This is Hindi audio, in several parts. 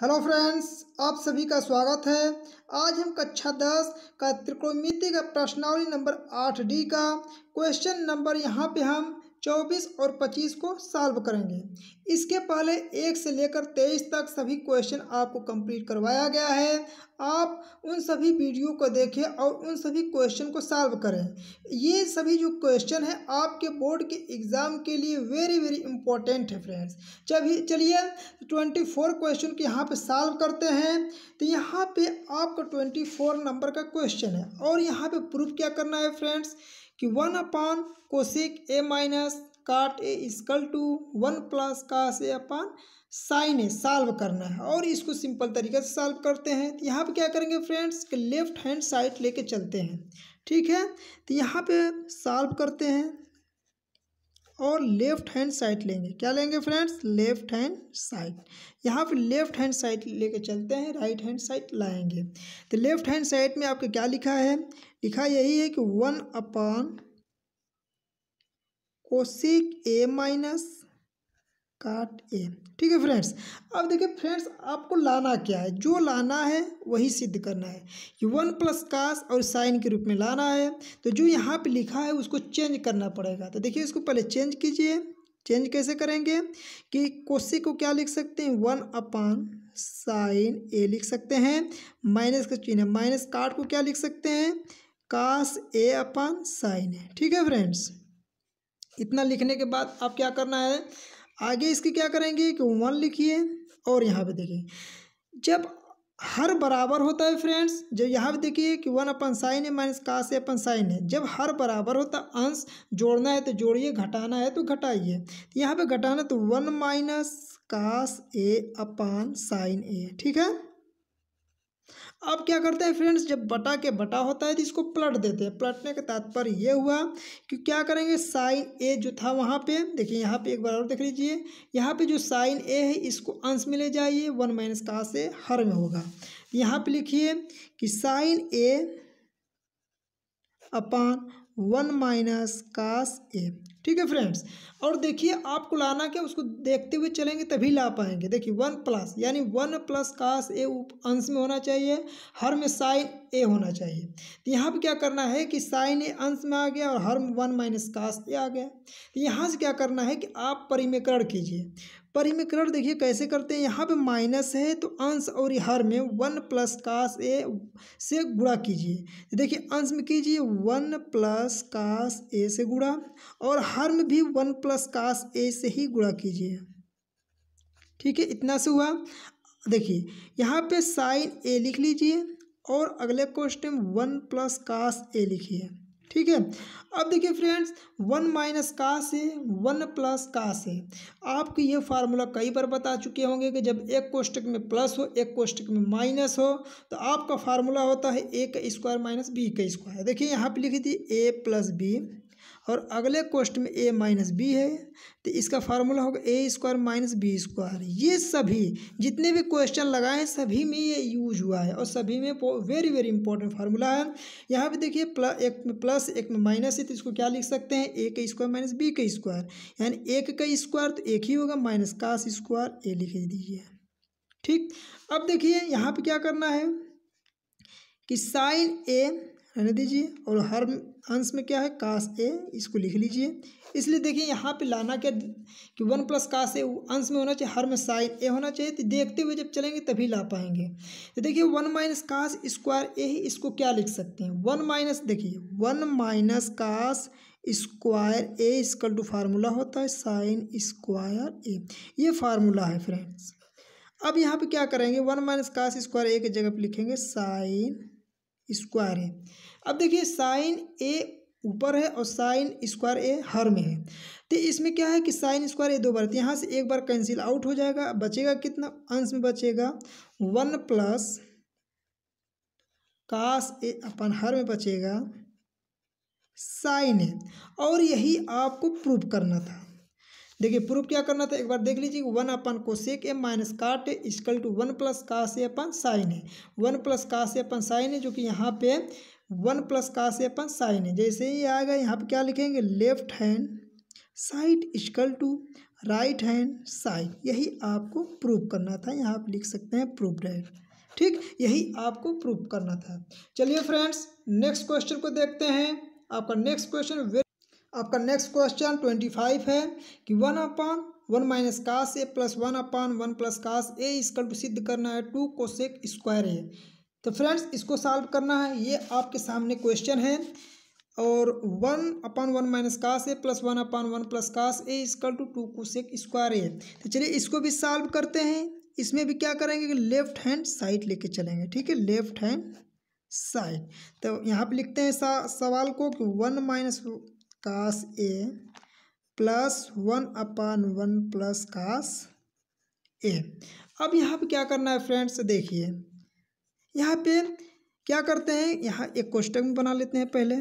हेलो फ्रेंड्स आप सभी का स्वागत है आज हम कक्षा दस का त्रिकोणमिति का प्रश्नावली नंबर आठ डी का क्वेश्चन नंबर यहाँ पे हम 24 और 25 को सॉल्व करेंगे इसके पहले एक से लेकर 23 तक सभी क्वेश्चन आपको कंप्लीट करवाया गया है आप उन सभी वीडियो को देखें और उन सभी क्वेश्चन को सॉल्व करें ये सभी जो क्वेश्चन है आपके बोर्ड के एग्ज़ाम के लिए वेरी वेरी इंपॉर्टेंट है फ्रेंड्स जब चलिए ट्वेंटी फोर क्वेश्चन को यहाँ पे सॉल्व करते हैं तो यहाँ पर आपका ट्वेंटी फोर नंबर का क्वेश्चन है और यहाँ पर प्रूफ क्या करना है फ्रेंड्स कि one upon Kaushik A minus cot A equal to one plus cos A upon sine ए साल्व करना है और इसको सिंपल तरीके से साल्व करते हैं तो यहाँ पे क्या करेंगे फ्रेंड्स कि लेफ्ट हैंड साइड लेके चलते हैं ठीक है तो यहाँ पे साल्व करते हैं और लेफ्ट हैंड साइड लेंगे क्या लेंगे फ्रेंड्स लेफ्ट हैंड साइड यहाँ पे लेफ्ट हैंड साइड लेके चलते हैं राइट हैंड साइड लाएंगे तो लेफ्ट हैंड साइड में आपके क्या लिखा है लिखा यही है कि one upon cosec A minus cot A ठीक है फ्रेंड्स अब देखिए फ्रेंड्स आपको लाना क्या है जो लाना है वही सिद्ध करना है कि वन प्लस कास और साइन के रूप में लाना है तो जो यहाँ पे लिखा है उसको चेंज करना पड़ेगा तो देखिए इसको पहले चेंज कीजिए चेंज कैसे करेंगे कि कोसे को क्या लिख सकते हैं वन अपान साइन ए लिख सकते हैं माइनस का चिन्ह माइनस काट को क्या लिख सकते हैं कास ए अपान साइन ए ठीक है फ्रेंड्स इतना लिखने के बाद आप क्या करना है आगे इसकी क्या करेंगे कि वन लिखिए और यहाँ पे देखिए जब हर बराबर होता है फ्रेंड्स जब यहाँ पे देखिए कि वन अपन साइन है minus cos A upon sine है जब हर बराबर होता अंश जोड़ना है तो जोड़िए घटाना है तो घटाइए तो यहाँ पे घटाना तो one minus cos A upon sine A ठीक है अब क्या करते हैं फ्रेंड्स जब बटा के बटा होता है तो इसको पलट देते हैं पलटने का तात्पर्य ये हुआ कि क्या करेंगे साइन ए जो था वहाँ पे देखिए यहाँ पे एक बार और देख लीजिए यहाँ पे जो साइन ए है इसको अंश में ले जाइए वन माइनस का से हर में होगा यहाँ पे लिखिए कि sine A upon one minus cos A ठीक है फ्रेंड्स और देखिए आपको लाना क्या उसको देखते हुए चलेंगे तभी ला पाएंगे देखिए वन प्लस यानी वन प्लस काश ए अंश में होना चाहिए हर में साइन ए होना चाहिए तो यहाँ पर क्या करना है कि साइन ए अंश में आ गया और हर वन माइनस काश ए आ गया तो यहाँ से क्या करना है कि आप परिमेकरण कीजिए परिमीकरण देखिए कैसे करते हैं यहाँ पे माइनस है तो अंश और हर में वन प्लस काश ए से गुणा कीजिए देखिए अंश में कीजिए वन प्लस काश ए से गुणा और हर में भी वन प्लस काश ए से ही गुणा कीजिए ठीक है इतना से हुआ देखिए यहाँ पे साइन ए लिख लीजिए और अगले क्वेश्चन वन प्लस काश ए लिखिए ठीक है अब देखिए फ्रेंड्स वन माइनस का से वन प्लस का से आपको ये फार्मूला कई बार बता चुके होंगे कि जब एक कोष्टक में प्लस हो एक कोष्टक में माइनस हो तो आपका फार्मूला होता है ए का स्क्वायर माइनस बी का स्क्वायर देखिए यहाँ पे लिखी थी ए प्लस बी और अगले क्वेश्चन में ए माइनस बी है तो इसका फार्मूला होगा A square minus B square ये सभी जितने भी क्वेश्चन लगाए हैं सभी में ये यूज हुआ है और सभी में वेरी वेरी इंपॉर्टेंट फार्मूला है यहाँ पे देखिए प्लस एक में प्लस एक में माइनस है तो इसको क्या लिख सकते हैं ए का स्क्वायर माइनस बी का स्क्वायर यानी एक का स्क्वायर तो एक ही होगा माइनस कास स्क्वायर ए लिख दीजिए ठीक अब देखिए यहाँ पर क्या करना है कि साइन ए रहने दीजिए और हर अंश में क्या है काश ए इसको लिख लीजिए इसलिए देखिए यहाँ पे लाना क्या कि वन प्लस काश ए अंश में होना चाहिए हर में साइन ए होना चाहिए तो देखते हुए जब चलेंगे तभी ला पाएंगे तो देखिए one minus cos square A ही इसको क्या लिख सकते हैं वन माइनस देखिए one minus cos square A equal to formula होता है साइन स्क्वायर ए ये फार्मूला है फ्रेंड्स अब यहाँ पे क्या करेंगे one minus cos square A की जगह पर लिखेंगे साइन स्क्वायर है अब देखिए साइन ए ऊपर है और साइन स्क्वायर ए हर में है तो इसमें क्या है कि साइन स्क्वायर ए दो बार तो यहाँ से एक बार कैंसिल आउट हो जाएगा बचेगा कितना अंश में बचेगा वन प्लस कास ए अपन हर में बचेगा साइन है और यही आपको प्रूव करना था देखिए प्रूफ क्या करना था एक बार देख लीजिए one upon cosec M minus cot equal to one plus cos A upon sine है one plus cos A upon sine है जो कि यहाँ पे one plus cos A upon sine है जैसे ही आएगा यहाँ पे क्या लिखेंगे left hand side equal to right hand side यही आपको प्रूफ करना था यहाँ आप लिख सकते हैं प्रूफ राइट ठीक यही आपको प्रूफ करना था चलिए फ्रेंड्स नेक्स्ट क्वेश्चन को देखते हैं आपका नेक्स्ट क्वेश्चन वेरी आपका नेक्स्ट क्वेश्चन ट्वेंटी फाइव है कि one upon one minus cos A plus one upon one plus cos A equal to सिद्ध करना है टू कोशेक स्क्वायर है तो फ्रेंड्स इसको सॉल्व करना है ये आपके सामने क्वेश्चन है और one upon one minus cos A plus one upon one plus cos A equal to two cosec square है तो चलिए इसको भी सॉल्व करते हैं इसमें भी क्या करेंगे कि लेफ्ट हैंड साइड लेके चलेंगे ठीक है लेफ्ट हैंड साइड तो यहाँ पे लिखते हैं सवाल को कि one minus cos A plus one upon one plus cos A अब यहाँ पे क्या करना है फ्रेंड्स देखिए यहाँ पे क्या करते हैं यहाँ एक कोष्टक बना लेते हैं पहले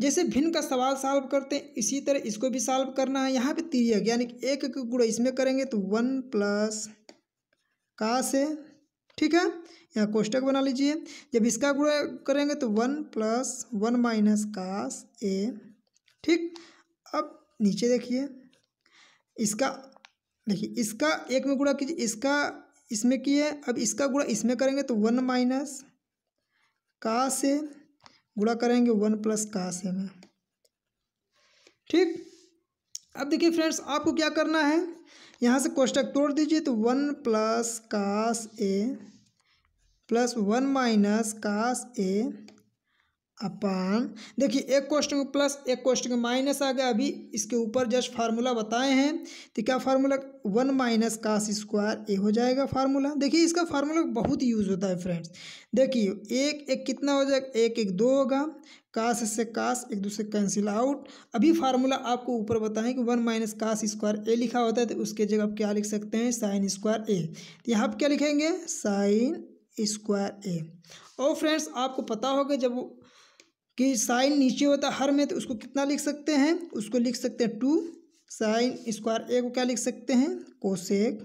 जैसे भिन्न का सवाल सॉल्व करते हैं इसी तरह इसको भी सॉल्व करना है यहाँ पे तिरक यानी कि एक एक गुड़ा इसमें करेंगे तो वन प्लस का से ठीक है यहाँ कोष्टक बना लीजिए जब इसका गुड़ा करेंगे तो one plus one minus cos A ठीक अब नीचे देखिए इसका देखिए इसका एक में गुणा कीजिए इसका इसमें किए अब इसका गुणा इसमें करेंगे तो वन माइनस का से गुणा करेंगे वन प्लस का से में ठीक अब देखिए फ्रेंड्स आपको क्या करना है यहाँ से कोष्टक तोड़ दीजिए तो one plus cos A plus one minus cos A upon देखिए एक क्वेश्चन को प्लस एक क्वेश्चन का माइनस आ गया अभी इसके ऊपर जस्ट फार्मूला बताए हैं तो क्या formula one minus cos square A हो जाएगा फार्मूला देखिए इसका फार्मूला बहुत यूज़ होता है फ्रेंड्स देखिए एक एक कितना हो जाएगा एक एक दो होगा काश से काश एक दूसरे कैंसिल आउट अभी फार्मूला आपको ऊपर बताएं कि one minus cos square A लिखा होता है तो उसके जगह आप क्या लिख सकते हैं साइन स्क्वायर ए तो यहाँ आप क्या लिखेंगे साइन स्क्वायर ए और फ्रेंड्स आपको पता होगा जब कि साइन नीचे होता हर में तो उसको कितना लिख सकते हैं उसको लिख सकते हैं टू साइन स्क्वायर ए को क्या लिख सकते हैं कोसेक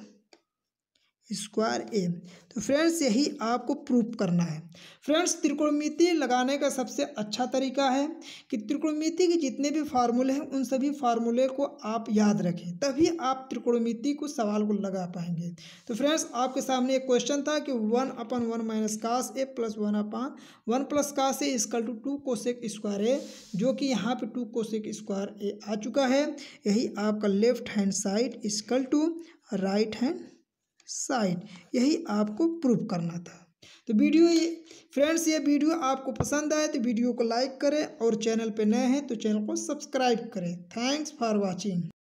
स्क्वायर ए तो फ्रेंड्स यही आपको प्रूफ करना है फ्रेंड्स त्रिकोणमिति लगाने का सबसे अच्छा तरीका है कि त्रिकोणमिति के जितने भी फार्मूले हैं उन सभी फार्मूले को आप याद रखें तभी आप त्रिकोणमिति को सवाल को लगा पाएंगे तो फ्रेंड्स आपके सामने एक क्वेश्चन था कि one upon one minus cos A plus one upon one plus cos A equal to two cosec square A जो कि यहाँ पर टू कोशेक स्क्वायर ए आ चुका है यही आपका left hand side equal to right hand side यही आपको प्रूफ करना था तो वीडियो ये फ्रेंड्स ये वीडियो आपको पसंद आए तो वीडियो को लाइक करें और चैनल पर नए हैं तो चैनल को सब्सक्राइब करें थैंक्स फॉर वाचिंग